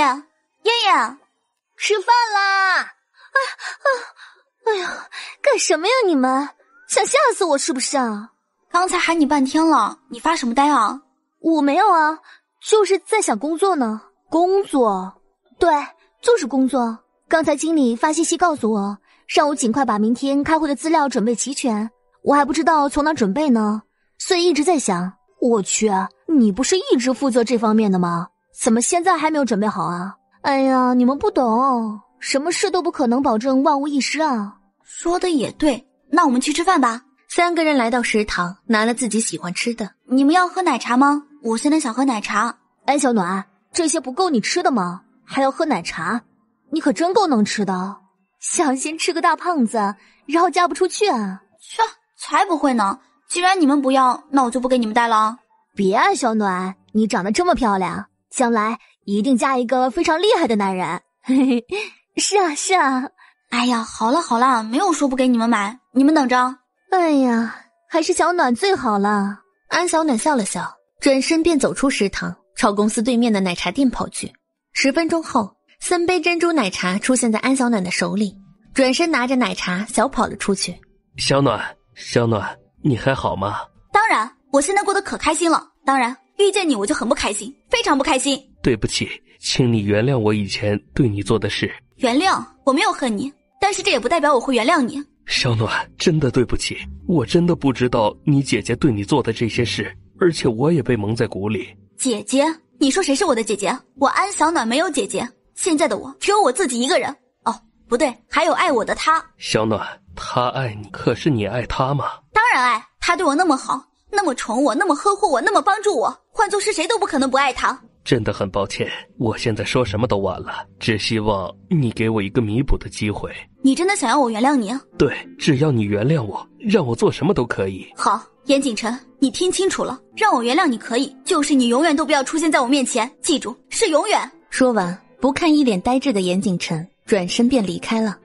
燕燕，吃饭啦！啊啊！哎呀，干什么呀？你们想吓死我是不是啊？刚才喊你半天了，你发什么呆啊？我没有啊，就是在想工作呢。工作？对，就是工作。刚才经理发信息告诉我，让我尽快把明天开会的资料准备齐全。我还不知道从哪准备呢，所以一直在想。我去，你不是一直负责这方面的吗？怎么现在还没有准备好啊？哎呀，你们不懂，什么事都不可能保证万无一失啊。说的也对，那我们去吃饭吧。三个人来到食堂，拿了自己喜欢吃的。你们要喝奶茶吗？我现在想喝奶茶。安小暖，这些不够你吃的吗？还要喝奶茶？你可真够能吃的，想先吃个大胖子，然后嫁不出去啊？切，才不会呢！既然你们不要，那我就不给你们带了。别啊，小暖，你长得这么漂亮。将来一定嫁一个非常厉害的男人。是啊，是啊。哎呀，好了好了，没有说不给你们买，你们等着。哎呀，还是小暖最好了。安小暖笑了笑，转身便走出食堂，朝公司对面的奶茶店跑去。十分钟后，三杯珍珠奶茶出现在安小暖的手里，转身拿着奶茶小跑了出去。小暖，小暖，你还好吗？当然，我现在过得可开心了。当然。遇见你我就很不开心，非常不开心。对不起，请你原谅我以前对你做的事。原谅？我没有恨你，但是这也不代表我会原谅你。小暖，真的对不起，我真的不知道你姐姐对你做的这些事，而且我也被蒙在鼓里。姐姐，你说谁是我的姐姐？我安小暖没有姐姐，现在的我只有我自己一个人。哦，不对，还有爱我的他。小暖，他爱你，可是你爱他吗？当然爱，他对我那么好。那么宠我，那么呵护我，那么帮助我，换做是谁都不可能不爱他。真的很抱歉，我现在说什么都晚了，只希望你给我一个弥补的机会。你真的想要我原谅你？对，只要你原谅我，让我做什么都可以。好，严景辰，你听清楚了，让我原谅你可以，就是你永远都不要出现在我面前。记住，是永远。说完，不看一脸呆滞的严景辰，转身便离开了。